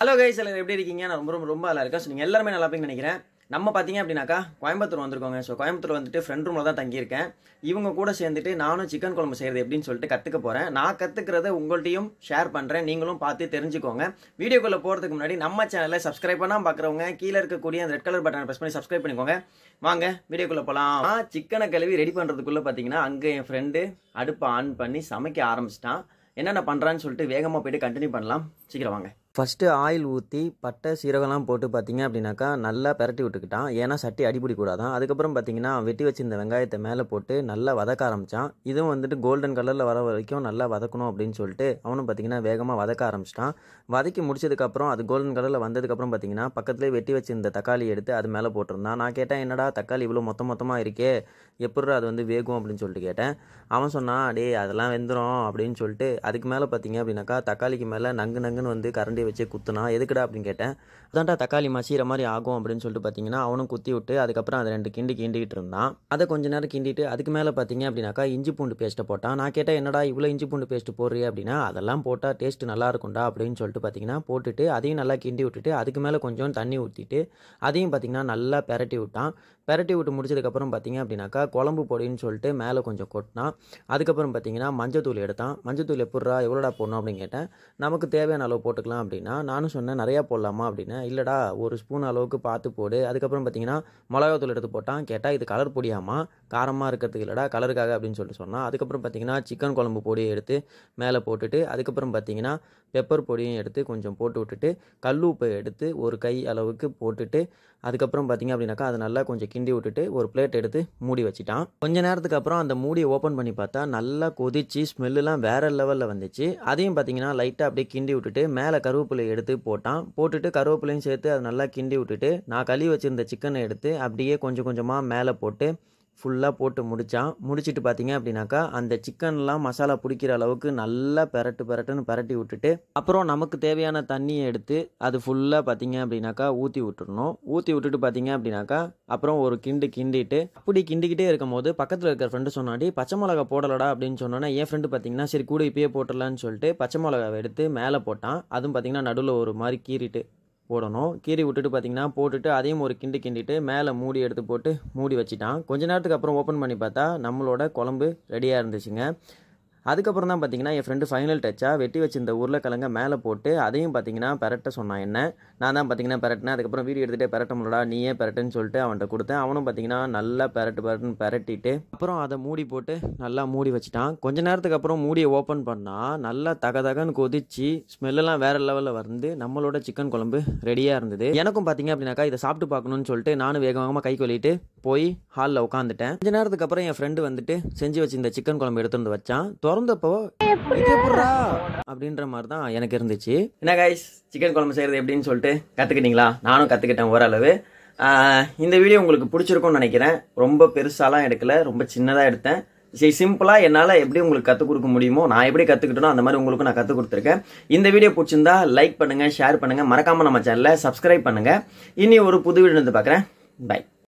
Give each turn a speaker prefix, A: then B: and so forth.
A: hello guys எல்லாரும் எப்படி இருக்கீங்க நான் ரொம்ப ரொம்ப ரொம்ப நல்லா இருக்கேன் ஸோ நீங்கள் எல்லாருமே நல்லா இருப்பீங்கன்னு நினைக்கிறேன் நம்ம பார்த்தீங்க அப்படின்னாக்கா கோயம்புத்தூர் வந்திருக்கோங்க ஸோ கோயம்புத்தூர் வந்துட்டு ஃப்ரெண்ட் ரூமில் தான் தங்கியிருக்கேன் இவங்க கூட சேர்ந்துட்டு நானும் சிக்கன் குழம்பு செய்கிறது எப்படின்னு சொல்லிட்டு கற்றுக்க போகிறேன் நான் கற்றுக்கிறத உங்கள்கிட்டையும் ஷேர் பண்ணுறேன் நீங்களும் பார்த்து தெரிஞ்சுக்கோங்க வீடியோக்குள்ளே போகிறதுக்கு முன்னாடி நம்ம சேனலை சப்ஸ்கிரைப் பண்ணால் பார்க்குறவங்க கீழே இருக்கக்கூடிய அந்த ரெட் கலர் பட்டனை ப்ரெஸ் பண்ணி சப்ஸ்கிரைப் பண்ணிக்கோங்க வாங்க வீடியோக்குள்ளே போகலாம் சிக்கனை கழுவி ரெடி பண்ணுறதுக்குள்ளே பார்த்தீங்கன்னா அங்கே என் ஃப்ரெண்டு அடுப்பை ஆன் பண்ணி சமைக்க ஆரம்பிச்சிட்டான் என்னென்ன பண்ணுறான்னு சொல்லிட்டு வேகமாக போய்ட்டு கண்டினியூ பண்ணலாம் சீக்கிரம் வாங்க ஃபஸ்ட்டு ஆயில் ஊற்றி பட்டை சீரகம்லாம் போட்டு பார்த்திங்க அப்படின்னாக்கா நல்லா பெரட்டி விட்டுக்கிட்டான் ஏன்னா சட்டி அடிபிடி கூடாதான் அதுக்கப்புறம் பார்த்திங்கன்னா வெட்டி வச்சிருந்த வெங்காயத்தை மேலே போட்டு நல்லா வதக்க ஆரம்பித்தான் இதுவும் வந்துட்டு கோல்டன் கலரில் வர வரைக்கும் நல்லா வதக்கணும் அப்படின்னு சொல்லிட்டு அவனும் பார்த்திங்கன்னா வேகமாக வதக்க ஆரம்பிச்சிட்டான் வதக்கி முடிச்சதுக்கப்புறம் அது கோல்டன் கலரில் வந்ததுக்கப்புறம் பார்த்திங்கன்னா பக்கத்துலேயே வெட்டி வச்சிருந்த தக்காளி எடுத்து அது மேலே போட்டிருந்தான் நான் கேட்டேன் என்னடா தக்காளி இவ்வளோ மொத்த மொத்தமாக இருக்கே எப்படி அது வந்து வேகும் அப்படின்னு சொல்லிட்டு கேட்டேன் அவன் சொன்னான் டே அதெல்லாம் வெந்துடும் அப்படின்னு சொல்லிட்டு அதுக்கு மேலே பார்த்திங்க அப்படின்னாக்கா தக்காளிக்கு மேலே நங்கு நங்குன்னு வந்து கரண்டி வச்சு குத்துனா எதுக்குடா அப்படின்னு கேட்டேன் அதான்டா தக்காளி மசீற மாதிரி ஆகும் அப்படின்னு சொல்லிட்டு பார்த்தீங்கன்னா அவனும் குத்தி விட்டு அதுக்கப்புறம் அதை ரெண்டு கிண்டி கிண்டிக்கிட்டு இருந்தான் அதை கொஞ்ச நேரம் கிண்டிட்டு அதுக்கு மேலே பார்த்தீங்க அப்படின்னாக்கா இஞ்சி பூண்டு பேஸ்ட்டை போட்டான் நான் கேட்டேன் என்னடா இவ்வளோ இஞ்சி பூண்டு பேஸ்ட்டு போடுறீ அப்படின்னா அதெல்லாம் போட்டால் டேஸ்ட் நல்லா இருக்கும்டா அப்படின்னு சொல்லிட்டு பார்த்தீங்கன்னா போட்டுட்டு அதையும் நல்லா கிண்டி விட்டுட்டு அதுக்கு மேலே கொஞ்சம் தண்ணி ஊற்றிட்டு அதையும் பார்த்தீங்கன்னா நல்லா பெரட்டி விட்டான் பெரட்டி விட்டு முடிச்சதுக்கப்புறம் பார்த்தீங்க அப்படின்னாக்கா குழம்பு பொடின்னு சொல்லிட்டு மேலே கொஞ்சம் கொட்டினான் அதுக்கப்புறம் பார்த்தீங்கன்னா மஞ்சத்தூள் எடுத்தான் மஞ்சத்தூள் எப்பட்றா எவ்வளோடா போடணும் அப்படின்னு கேட்டேன் நமக்கு தேவையான அளவு போட்டுக்கலாம் அப்படின்னு அப்படின்னா நானும் சொன்னேன் நிறையா போடலாமா அப்படின்னா இல்லைடா ஒரு ஸ்பூன் அளவுக்கு பார்த்து போடு அதுக்கப்புறம் பார்த்தீங்கன்னா மிளகாத்தூள் எடுத்து போட்டான் கேட்டால் இது கலர் பொடியாமா காரமாக இருக்கிறதுக்கு இல்லைடா கலருக்காக அப்படின்னு சொல்லிட்டு சொன்னால் அதுக்கப்புறம் பார்த்தீங்கன்னா சிக்கன் குழம்பு பொடியை எடுத்து மேலே போட்டுட்டு அதுக்கப்புறம் பார்த்தீங்கன்னா பெப்பர் பொடியும் எடுத்து கொஞ்சம் போட்டு விட்டுட்டு கல் உப்பை எடுத்து ஒரு கை அளவுக்கு போட்டுட்டு அதுக்கப்புறம் பார்த்தீங்க அப்படின்னாக்கா அது நல்லா கொஞ்சம் கிண்டி விட்டுட்டு ஒரு பிளேட் எடுத்து மூடி வச்சுட்டான் கொஞ்ச நேரத்துக்கு அப்புறம் அந்த மூடியை ஓப்பன் பண்ணி பார்த்தா நல்லா கொதிச்சு ஸ்மெல்லாம் வேறு லெவலில் வந்துச்சு அதையும் பார்த்தீங்கன்னா லைட்டாக அப்படியே கிண்டி விட்டுட்டு மேலே கருவு கருவேப்பிலை எடுத்து போட்டான் போட்டுட்டு கருவேப்பிலையும் சேர்த்து அதை நல்லா கிண்டி விட்டுட்டு நான் கழுவி வச்சுருந்த சிக்கனை எடுத்து அப்படியே கொஞ்சம் கொஞ்சமாக மேலே போட்டு ஃபுல்லாக போட்டு முடித்தான் முடிச்சுட்டு பார்த்தீங்க அப்படின்னாக்கா அந்த சிக்கன்லாம் மசாலா பிடிக்கிற அளவுக்கு நல்லா பெரட்டு பெரட்டுன்னு பரட்டி விட்டுட்டு அப்புறம் நமக்கு தேவையான தண்ணியை எடுத்து அது ஃபுல்லாக பார்த்தீங்க அப்படின்னாக்கா ஊற்றி விட்டுடணும் ஊற்றி விட்டுட்டு பார்த்தீங்க அப்படின்னாக்கா அப்புறம் ஒரு கிண்டு கிண்டிட்டு அப்படி கிண்டிக்கிட்டே இருக்கும் போது பக்கத்தில் இருக்கிற ஃப்ரெண்டு சொன்னாடி பச்சை மிளகா போடலடா அப்படின்னு சொன்னோன்னா என் ஃப்ரெண்டு பார்த்தீங்கன்னா சரி கூட இப்பயே போட்டுடலான்னு சொல்லிட்டு பச்சை மிளகாவை எடுத்து மேலே போட்டான் அதுவும் பார்த்தீங்கன்னா நடுவில் ஒரு மாதிரி கீறிட்டு போடணும் கீறி விட்டுட்டு பார்த்திங்கன்னா போட்டுட்டு அதையும் ஒரு கிண்டு கிண்டிட்டு மேலே மூடி எடுத்து போட்டு மூடி வச்சுட்டான் கொஞ்ச நேரத்துக்கு அப்புறம் ஓப்பன் பண்ணி பார்த்தா நம்மளோட குழம்பு ரெடியாக இருந்துச்சுங்க அதுக்கப்புறம் தான் பார்த்தீங்கன்னா என் ஃப்ரெண்டு ஃபைனல் டச்சாக வெட்டி வச்சிருந்த உருளைக்கிழங்க மேலே போட்டு அதையும் பார்த்தீங்கன்னா பெரட்ட சொன்னான் என்ன நான் தான் பார்த்தீங்கன்னா பெரட்டினேன் அதுக்கப்புறம் வீடியோ எடுத்துகிட்டே பெரட்ட முடியலடா நீயே பரட்டுன்னு சொல்லிட்டு அவன்கிட்ட கொடுத்தேன் அவனும் பார்த்தீங்கன்னா நல்லா பரட்டு பெரட்டுன்னு பரட்டிட்டு அப்புறம் அதை மூடி போட்டு நல்லா மூடி வச்சுட்டான் கொஞ்ச நேரத்துக்கு அப்புறம் மூடியை ஓப்பன் பண்ணால் நல்லா தக தகன்னு கொதிச்சு ஸ்மெல்லாம் வேறு லெவலில் வந்து நம்மளோட சிக்கன் குழம்பு ரெடியாக இருந்தது எனக்கும் பார்த்தீங்க அப்படின்னாக்கா இதை சாப்பிட்டு பார்க்கணும்னு சொல்லிட்டு நானும் வேக வேகமாக கை கொல்லிட்டு போய் ஹாலில் உட்காந்துட்டேன் கொஞ்ச நேரத்துக்கு அப்புறம் என் ஃப்ரெண்டு வந்துட்டு செஞ்சு வச்சு இந்த சிக்கன் குழம்பு எடுத்துகிட்டு வச்சான் திறந்தப்போ அப்படின்ற மாதிரி தான் எனக்கு இருந்துச்சு என்ன காய்ஸ் சிக்கன் குழம்பு செய்கிறது எப்படின்னு சொல்லிட்டு கற்றுக்கிட்டீங்களா நானும் கற்றுக்கிட்டேன் ஓரளவு இந்த வீடியோ உங்களுக்கு பிடிச்சிருக்கும்னு நினைக்கிறேன் ரொம்ப பெருசாலாம் எடுக்கல ரொம்ப சின்னதாக எடுத்தேன் சரி சிம்பிளாக என்னால் எப்படி உங்களுக்கு கற்றுக் கொடுக்க முடியுமோ நான் எப்படி கற்றுக்கிட்டனோ அந்த மாதிரி உங்களுக்கு நான் கற்றுக் கொடுத்துருக்கேன் இந்த வீடியோ பிடிச்சிருந்தா லைக் பண்ணுங்கள் ஷேர் பண்ணுங்கள் மறக்காமல் நம்ம சேனலை சப்ஸ்கிரைப் பண்ணுங்கள் இனி ஒரு புது வீடியோ வந்து பார்க்குறேன் பை